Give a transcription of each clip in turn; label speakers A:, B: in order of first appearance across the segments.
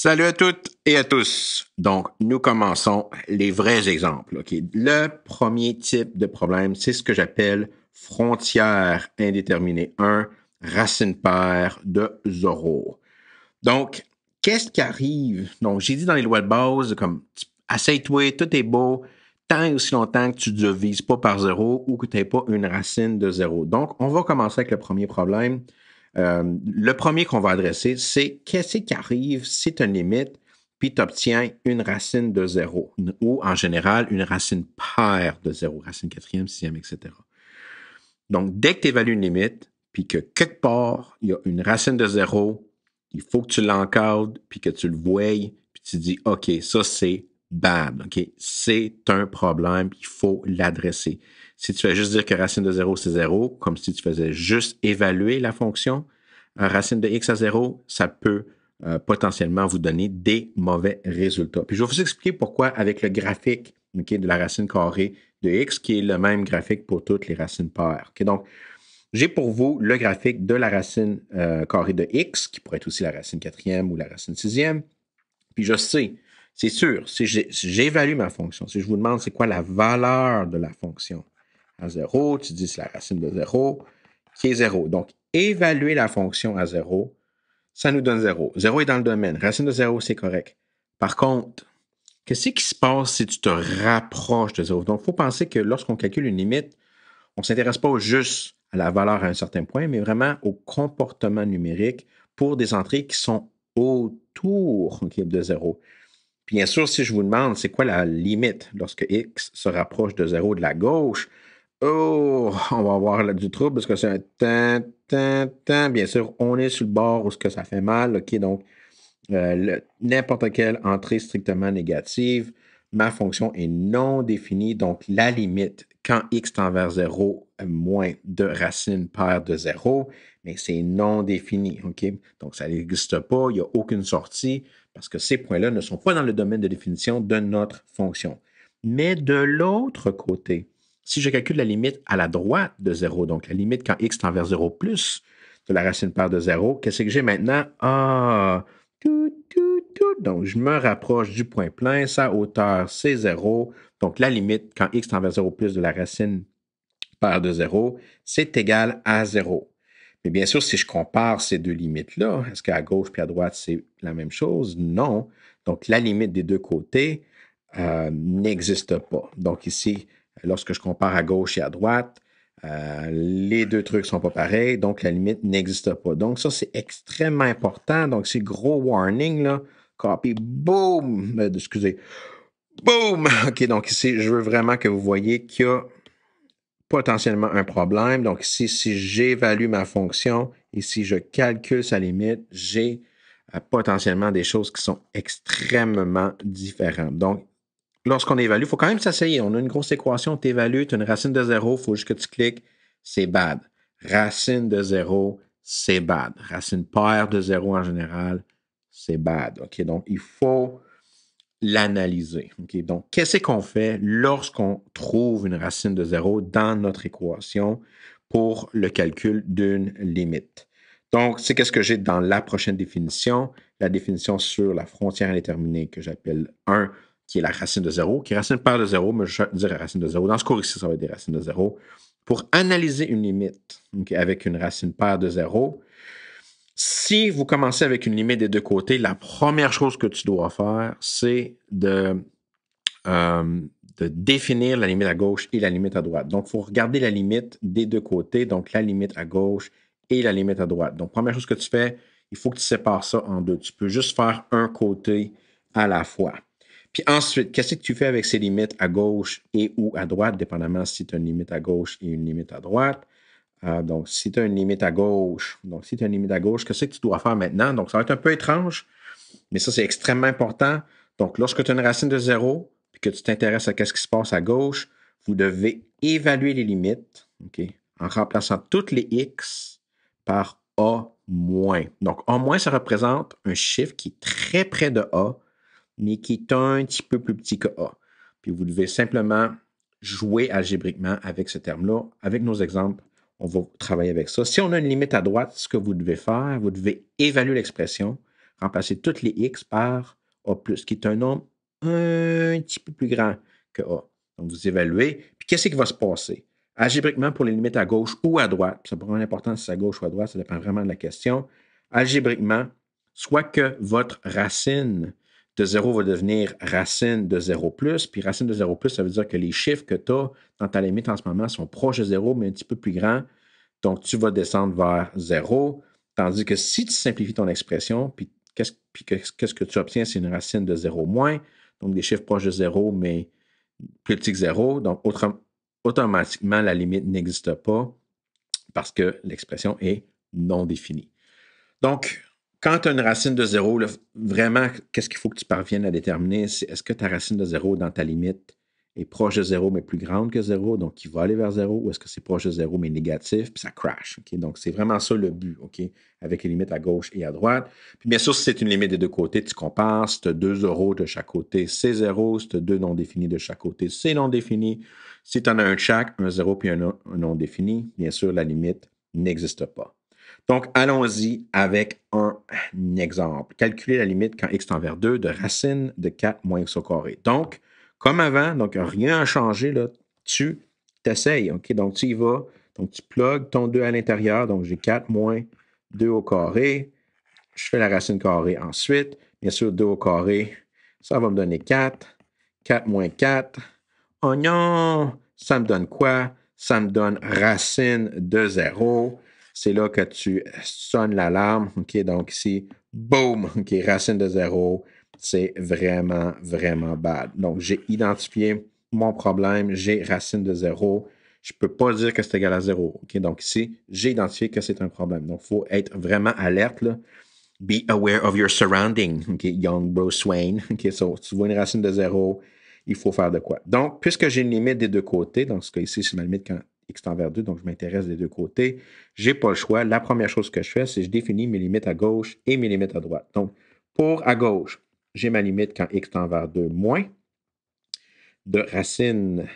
A: Salut à toutes et à tous. Donc, nous commençons les vrais exemples. Le premier type de problème, c'est ce que j'appelle frontière indéterminée 1, racine paire de zéro. Donc, qu'est-ce qui arrive? Donc, j'ai dit dans les lois de base, comme, asseye-toi, tout est beau, tant et aussi longtemps que tu ne divises pas par zéro ou que tu n'aies pas une racine de zéro. Donc, on va commencer avec le premier problème euh, le premier qu'on va adresser, c'est qu'est-ce qui arrive si tu as une limite, puis tu obtiens une racine de zéro, ou en général une racine paire de zéro, racine quatrième, sixième, etc. Donc, dès que tu évalues une limite, puis que quelque part, il y a une racine de zéro, il faut que tu l'encadres, puis que tu le voyes, puis tu dis, OK, ça c'est bad, OK, c'est un problème, il faut l'adresser. Si tu fais juste dire que racine de 0, c'est 0, comme si tu faisais juste évaluer la fonction euh, racine de x à 0, ça peut euh, potentiellement vous donner des mauvais résultats. Puis je vais vous expliquer pourquoi avec le graphique de la racine carrée de x, qui est le même graphique pour toutes les racines paires. donc, j'ai pour vous le graphique de la racine euh, carrée de x, qui pourrait être aussi la racine quatrième ou la racine sixième. Puis je sais, c'est sûr, si j'évalue ma fonction, si je vous demande c'est quoi la valeur de la fonction, à 0, tu dis c'est la racine de 0, qui est 0. Donc, évaluer la fonction à 0, ça nous donne 0. 0 est dans le domaine. Racine de 0, c'est correct. Par contre, qu'est-ce qui se passe si tu te rapproches de 0? Donc, il faut penser que lorsqu'on calcule une limite, on ne s'intéresse pas juste à la valeur à un certain point, mais vraiment au comportement numérique pour des entrées qui sont autour de 0. bien sûr, si je vous demande c'est quoi la limite lorsque x se rapproche de 0 de la gauche, Oh, on va avoir du trouble parce que c'est un tant, tant, tant. Bien sûr, on est sur le bord où ce que ça fait mal. OK, donc euh, n'importe quelle entrée strictement négative, ma fonction est non définie. Donc, la limite quand x tend vers 0, moins de racines paire de 0, mais c'est non défini. OK? Donc, ça n'existe pas, il n'y a aucune sortie parce que ces points-là ne sont pas dans le domaine de définition de notre fonction. Mais de l'autre côté, si je calcule la limite à la droite de 0, donc la limite quand x tend vers 0 plus de la racine paire de 0, qu'est-ce que j'ai maintenant? Ah! Tout, tout, tout. Donc, je me rapproche du point plein. Sa hauteur, c'est 0. Donc, la limite quand x tend vers 0 plus de la racine paire de 0, c'est égal à 0. Mais bien sûr, si je compare ces deux limites-là, est-ce qu'à gauche puis à droite, c'est la même chose? Non. Donc, la limite des deux côtés euh, n'existe pas. Donc, ici, lorsque je compare à gauche et à droite, euh, les deux trucs sont pas pareils, donc la limite n'existe pas. Donc ça, c'est extrêmement important. Donc c'est gros warning, là. Copy, boom, euh, excusez, boom. OK, donc ici, je veux vraiment que vous voyez qu'il y a potentiellement un problème. Donc ici, si j'évalue ma fonction et si je calcule sa limite, j'ai euh, potentiellement des choses qui sont extrêmement différentes. Donc lorsqu'on évalue, il faut quand même s'essayer. On a une grosse équation, tu évalues, tu as une racine de zéro, il faut juste que tu cliques, c'est bad. Racine de 0, c'est bad. Racine paire de zéro, en général, c'est bad. OK, donc il faut l'analyser. donc, qu'est-ce qu'on fait lorsqu'on trouve une racine de zéro dans notre équation pour le calcul d'une limite? Donc, c'est qu'est-ce que j'ai dans la prochaine définition, la définition sur la frontière indéterminée que j'appelle 1 qui est la racine de zéro, qui est racine paire de zéro, mais je vais dire racine de 0. Dans ce cours ici, ça va être des racines de zéro. Pour analyser une limite avec une racine paire de zéro, si vous commencez avec une limite des deux côtés, la première chose que tu dois faire, c'est de, euh, de définir la limite à gauche et la limite à droite. Donc, il faut regarder la limite des deux côtés, donc la limite à gauche et la limite à droite. Donc, première chose que tu fais, il faut que tu sépares ça en deux. Tu peux juste faire un côté à la fois. Puis ensuite, qu'est-ce que tu fais avec ces limites à gauche et ou à droite, dépendamment si tu as une limite à gauche et une limite à droite. Euh, donc, si tu as une limite à gauche, donc si tu une limite à gauche, qu'est-ce que tu dois faire maintenant? Donc, ça va être un peu étrange, mais ça, c'est extrêmement important. Donc, lorsque tu as une racine de zéro, puis que tu t'intéresses à ce qui se passe à gauche, vous devez évaluer les limites, en remplaçant toutes les X par A-. moins. Donc, A-, moins, ça représente un chiffre qui est très près de A mais qui est un petit peu plus petit que A. Puis vous devez simplement jouer algébriquement avec ce terme-là. Avec nos exemples, on va travailler avec ça. Si on a une limite à droite, ce que vous devez faire, vous devez évaluer l'expression, remplacer toutes les x par A, qui est un nombre un petit peu plus grand que A. Donc, vous évaluez. Puis, qu'est-ce qui va se passer? Algébriquement, pour les limites à gauche ou à droite, ça prend pas si c'est à gauche ou à droite, ça dépend vraiment de la question. Algébriquement, soit que votre racine de 0 va devenir racine de 0 plus. Puis racine de 0 plus, ça veut dire que les chiffres que tu as dans ta limite en ce moment sont proches de 0, mais un petit peu plus grands. Donc, tu vas descendre vers 0. Tandis que si tu simplifies ton expression, puis qu'est-ce, qu'est-ce que tu obtiens? C'est une racine de 0 moins. Donc, des chiffres proches de 0, mais plus petits que 0. Donc, automatiquement, la limite n'existe pas parce que l'expression est non définie. Donc, quand tu as une racine de zéro, vraiment, qu'est-ce qu'il faut que tu parviennes à déterminer? C'est est-ce que ta racine de zéro dans ta limite est proche de zéro, mais plus grande que zéro, donc qui va aller vers zéro, ou est-ce que c'est proche de zéro, mais négatif, puis ça crash. Donc, c'est vraiment ça le but, OK? Avec les limites à gauche et à droite. Puis bien sûr, si c'est une limite des deux côtés, tu compares. Si tu as 2 euros de chaque côté, c'est zéro. Si tu as deux non définis de chaque côté, c'est non défini. Si tu en as un de chaque, un zéro puis un non défini, bien sûr, la limite n'existe pas. Donc, allons-y avec un exemple. Calculer la limite quand x tend vers 2 de racine de 4 moins x au carré. Donc, comme avant, donc rien à changer, là, tu t'essayes. Donc, tu y vas. Donc, tu plugues ton 2 à l'intérieur. Donc, j'ai 4 moins 2 au carré. Je fais la racine carrée ensuite. Bien sûr, 2 au carré, ça va me donner 4. 4 moins 4. non, ça me donne quoi? Ça me donne racine de 0 c'est là que tu sonnes l'alarme. OK, donc ici, boom, OK, racine de zéro. C'est vraiment, vraiment bad. Donc, j'ai identifié mon problème, j'ai racine de zéro. Je ne peux pas dire que c'est égal à zéro. OK, donc ici, j'ai identifié que c'est un problème. Donc, il faut être vraiment alerte. Là. Be aware of your surrounding, OK, young bro swain, OK, tu vois une racine de zéro, il faut faire de quoi. Donc, puisque j'ai une limite des deux côtés, donc ce cas ici, c'est ma limite quand X tend vers 2, donc je m'intéresse des deux côtés. Je n'ai pas le choix. La première chose que je fais, c'est que je définis mes limites à gauche et mes limites à droite. Donc, pour à gauche, j'ai ma limite quand X tend vers 2 moins de racine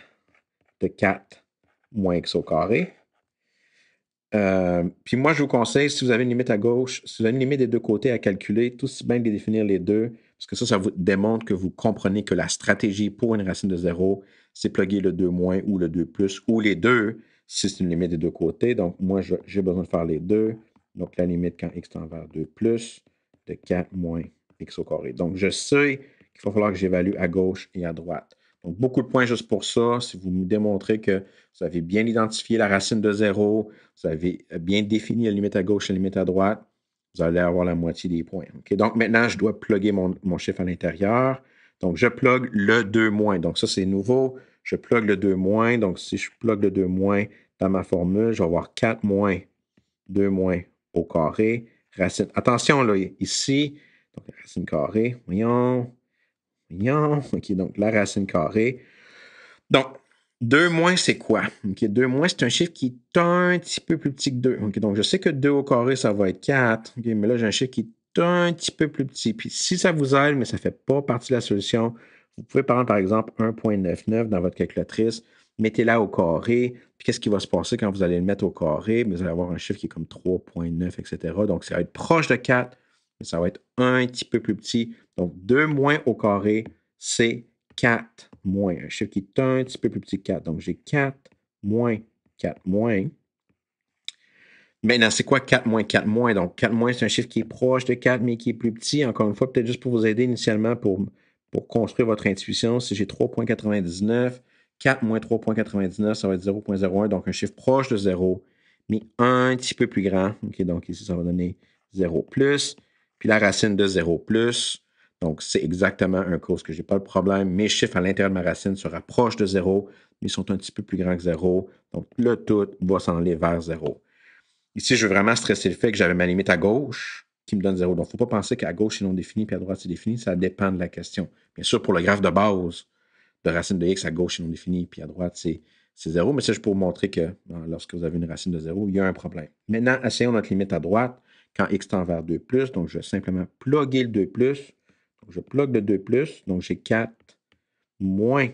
A: de 4 moins X au carré. Euh, puis moi, je vous conseille, si vous avez une limite à gauche, si vous avez une limite des deux côtés à calculer, tout aussi bien de définir les deux, parce que ça, ça vous démontre que vous comprenez que la stratégie pour une racine de 0, c'est plugger le 2 moins ou le 2 plus ou les deux si c'est une limite des deux côtés. Donc, moi, j'ai besoin de faire les deux. Donc, la limite quand x tend vers 2 plus de 4 moins x au carré. Donc, je sais qu'il va falloir que j'évalue à gauche et à droite. Donc, beaucoup de points juste pour ça. Si vous me démontrez que vous avez bien identifié la racine de 0, vous avez bien défini la limite à gauche et la limite à droite, vous allez avoir la moitié des points. Donc, maintenant, je dois plugger mon, mon chiffre à l'intérieur. Donc, je plug le 2 moins. Donc, ça, c'est nouveau. Je plug le 2 moins. Donc, si je plug le 2 moins dans ma formule, je vais avoir 4 moins 2 moins au carré. Racine. Attention, là, ici. Donc, racine carrée. Voyons. Voyons. OK, donc la racine carrée. Donc, 2 moins, c'est quoi? OK, 2 moins, c'est un chiffre qui est un petit peu plus petit que 2. OK, donc je sais que 2 au carré, ça va être 4. OK, mais là, j'ai un chiffre qui est un petit peu plus petit. Puis si ça vous aide, mais ça ne fait pas partie de la solution, vous pouvez prendre par exemple 1.99 dans votre calculatrice, mettez-la au carré, puis qu'est-ce qui va se passer quand vous allez le mettre au carré? vous allez avoir un chiffre qui est comme 3.9, etc. Donc ça va être proche de 4, mais ça va être un petit peu plus petit. Donc 2 moins au carré, c'est 4 moins. Un chiffre qui est un petit peu plus petit que 4. Donc j'ai 4 moins 4 moins Maintenant, c'est quoi 4 moins 4 moins? Donc, 4 moins, c'est un chiffre qui est proche de 4, mais qui est plus petit. Encore une fois, peut-être juste pour vous aider initialement pour, pour construire votre intuition, si j'ai 3.99, 4 moins 3.99, ça va être 0.01, donc un chiffre proche de 0, mais un petit peu plus grand. OK, donc ici, ça va donner 0 plus. Puis la racine de 0 plus, donc c'est exactement un cause que je n'ai pas de problème. Mes chiffres à l'intérieur de ma racine se rapprochent de 0, mais sont un petit peu plus grands que 0. Donc, le tout va s'en aller vers 0. Ici, je veux vraiment stresser le fait que j'avais ma limite à gauche qui me donne 0. Donc, il ne faut pas penser qu'à gauche, c'est non défini, puis à droite, c'est défini. Ça dépend de la question. Bien sûr, pour le graphe de base de racine de x, à gauche, c'est non défini, puis à droite, c'est 0. Mais c'est juste pour vous montrer que euh, lorsque vous avez une racine de 0, il y a un problème. Maintenant, essayons notre limite à droite quand x tend vers 2 plus. Donc, je vais simplement plugger le 2 plus. Donc, je plug le 2 plus. Donc, j'ai 4 moins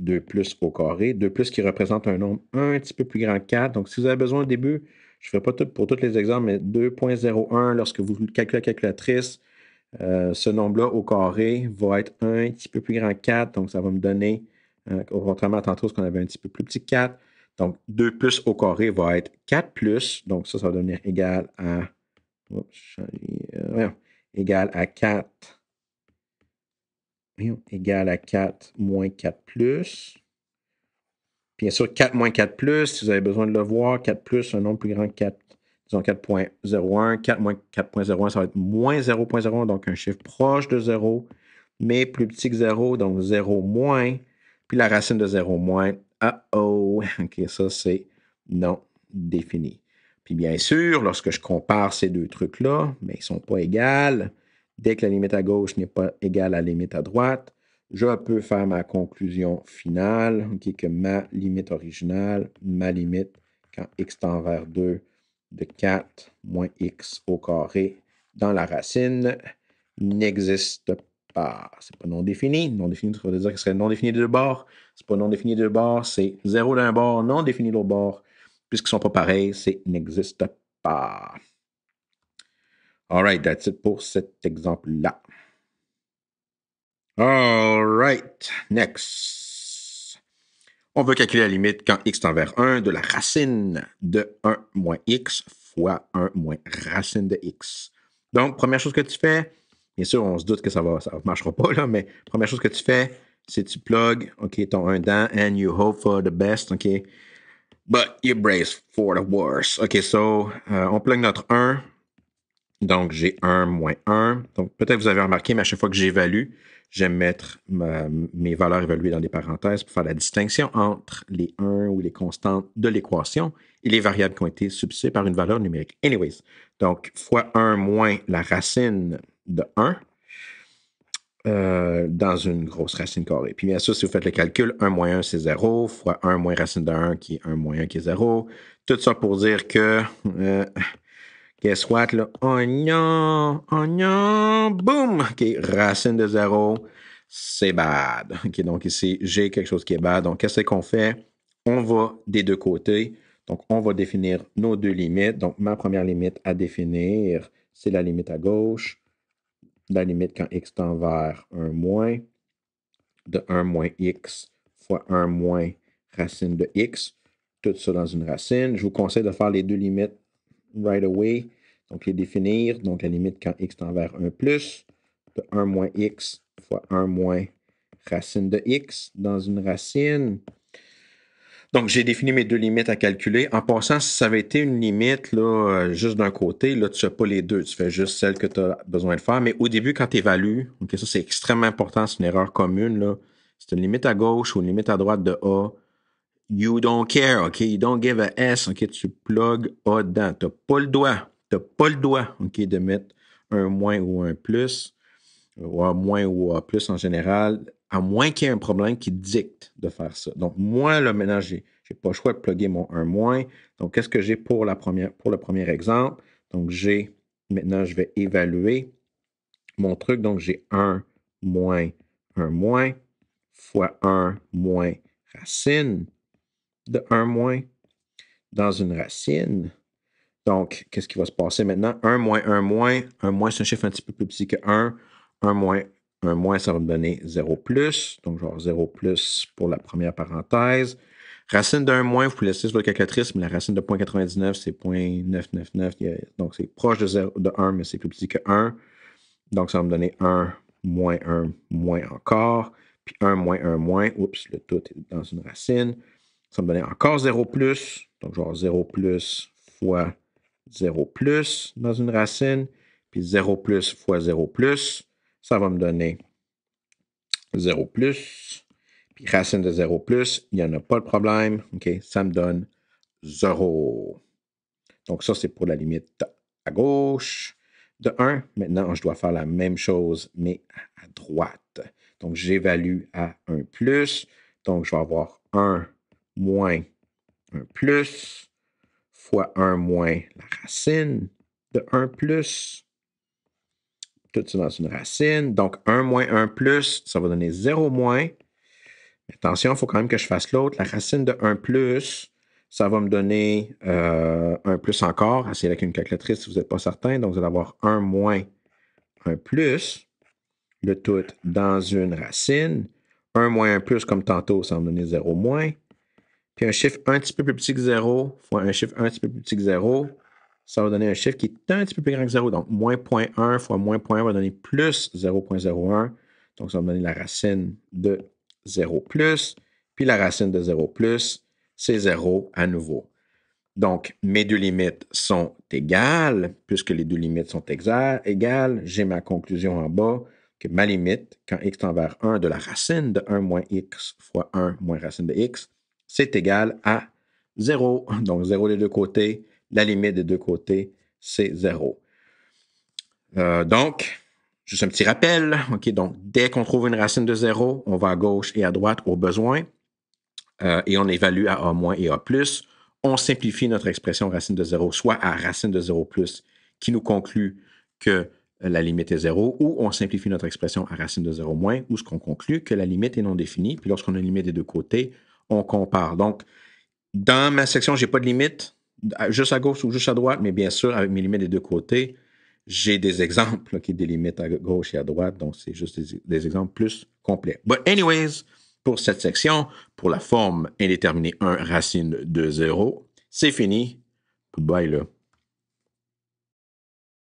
A: 2 plus au carré. 2 plus qui représente un nombre un petit peu plus grand que 4. Donc, si vous avez besoin au début, je ne ferai pas tout pour tous les exemples, mais 2.01, lorsque vous calculez la calculatrice, euh, ce nombre-là au carré va être un petit peu plus grand que 4. Donc, ça va me donner, euh, contrairement à tantôt, ce qu'on avait un petit peu plus petit que 4. Donc, 2 plus au carré va être 4 plus. Donc, ça, ça va devenir égal à, euh, égal à 4 égale à 4 moins 4 Bien sûr, 4 moins 4 plus, si vous avez besoin de le voir, 4 plus, un nombre plus grand que 4, disons 4.01. 4 moins 4.01, ça va être moins 0.01, donc un chiffre proche de 0, mais plus petit que 0, donc 0 moins. Puis la racine de 0 moins, ah oh, OK, ça c'est non défini. Puis bien sûr, lorsque je compare ces deux trucs-là, mais ils ne sont pas égales. Dès que la limite à gauche n'est pas égale à la limite à droite, je peux faire ma conclusion finale, mm-hmm. est que ma limite originale, ma limite quand x tend vers 2 de 4 moins x au carré dans la racine n'existe pas. n'est pas non défini. Non défini, ça veut dire que ce serait non défini de deux bords. n'est pas non défini de deux bords, c'est 0 d'un bord, non défini de l'autre bord. Puisqu'ils sont pas pareils, c'est n'existe pas. All that's it pour cet exemple-là. All right, next. On veut calculer la limite quand x tend vers 1 de la racine de 1 moins x fois 1 moins racine de x. Donc, première chose que tu fais, bien sûr, on se doute que ça ne ça marchera pas, là, mais première chose que tu fais, c'est tu plugs, Okay, ton 1 dedans, and you hope for the best, OK, but you brace for the worst. OK, so, euh, on plug notre 1, donc, j'ai 1 moins 1. Donc, peut-être vous avez remarqué, mais à chaque fois que j'évalue, j'aime mettre mes valeurs évaluées dans des parenthèses pour faire la distinction entre les 1 ou les constantes de l'équation et les variables qui ont été substituées par une valeur numérique. Anyways, donc fois 1 moins la racine de 1 euh, dans une grosse racine carrée. Puis bien sûr, si vous faites le calcul, 1 moins 1, c'est 0, fois 1 moins racine de 1, qui est 1 moins 1, qui est 0. Tout ça pour dire que... Euh, Guess what, là? Oignon, oignon, boum! OK, racine de 0, c'est bad. OK, donc ici, j'ai quelque chose qui est bad. Donc, qu'est-ce qu'on fait? On va des deux côtés. Donc, on va définir nos deux limites. Donc, ma première limite à définir, c'est la limite à gauche. La limite quand x tend vers 1 moins de 1 moins x fois 1 moins racine de x. Tout ça dans une racine. Je vous conseille de faire les deux limites right away. Donc, les définir. Donc, la limite quand x tend vers 1 plus de 1 moins x fois 1 moins racine de x dans une racine. Donc, j'ai défini mes deux limites à calculer. En passant, si ça avait été une limite là, euh, juste d'un côté, là, tu fais pas les deux. Tu fais juste celle que tu as besoin de faire. Mais au début, quand tu évalues, ça c'est extrêmement important, c'est une erreur commune. C'est une limite à gauche ou une limite à droite de A. You don't care, OK? You don't give a S, OK? Tu plugs A dedans. Tu n'as pas le doigt. Tu n'as pas le doigt, OK, de mettre un moins ou un plus, ou un moins ou un plus en général, à moins qu'il y ait un problème qui dicte de faire ça. Donc, moi, maintenant, je n'ai pas le choix de plugger mon un moins. Donc, qu'est-ce que j'ai pour, pour le premier exemple? Donc, j'ai, maintenant, je vais évaluer mon truc. Donc, j'ai un moins un moins fois 1 moins racine de 1 moins dans une racine. Donc, qu'est-ce qui va se passer maintenant? 1 moins 1 moins. 1 moins, c'est un chiffre un petit peu plus petit que 1. 1 moins 1 moins, ça va me donner 0 plus. Donc, genre 0 plus pour la première parenthèse. Racine de 1 moins, vous pouvez laisser sur votre calculatrice, mais la racine de 0.99, c'est 0.999. Donc, c'est proche de, 0, de 1, mais c'est plus petit que 1. Donc, ça va me donner 1 moins 1 moins encore. Puis 1 moins 1 moins. Oups, le tout est dans une racine. Ça me donnait encore 0 plus. Donc, je vais avoir 0 plus fois 0 plus dans une racine. Puis 0 plus fois 0 plus. Ça va me donner 0 plus. Puis racine de 0 plus, il n'y en a pas de problème. OK, ça me donne 0. Donc, ça, c'est pour la limite à gauche de 1. Maintenant, je dois faire la même chose, mais à droite. Donc, j'évalue à 1 plus. Donc, je vais avoir 1 moins un plus fois 1 moins la racine de 1 plus. Tout ça dans une racine. Donc 1 moins 1 plus, ça va donner 0 moins. attention, il faut quand même que je fasse l'autre. La racine de 1 plus, ça va me donner euh, 1 plus encore. Assez avec une calculatrice si vous n'êtes pas certain. Donc vous allez avoir 1 moins 1 plus. Le tout dans une racine. 1 moins 1 plus, comme tantôt, ça va me donner 0 moins un chiffre un petit peu plus petit que 0 fois un chiffre un petit peu plus petit que 0, ça va donner un chiffre qui est un petit peu plus grand que 0. Donc, moins 0.1 fois moins 0.1 va donner plus 0.01. Donc, ça va donner la racine de 0 plus. Puis la racine de 0 plus, c'est 0 à nouveau. Donc, mes deux limites sont égales, puisque les deux limites sont égales, j'ai ma conclusion en bas que ma limite, quand x tend vers 1 de la racine de 1 moins x fois 1 moins racine de x, c'est égal à 0. Donc 0 des deux côtés, la limite des deux côtés, c'est 0. Euh, donc, juste un petit rappel, OK, donc dès qu'on trouve une racine de 0, on va à gauche et à droite au besoin euh, et on évalue à A- et A+. On simplifie notre expression racine de 0, soit à racine de 0 plus, qui nous conclut que la limite est 0, ou on simplifie notre expression à racine de 0 moins, ou ce qu'on conclut que la limite est non définie. Puis lorsqu'on a une limite des deux côtés, on compare. Donc, dans ma section, j'ai pas de limite, juste à gauche ou juste à droite, mais bien sûr, avec mes limites des deux côtés, j'ai des exemples qui délimitent à gauche et à droite, donc c'est juste des, exemples plus complets. But anyways, pour cette section, pour la forme indéterminée 1 racine de 0, c'est fini. bye là.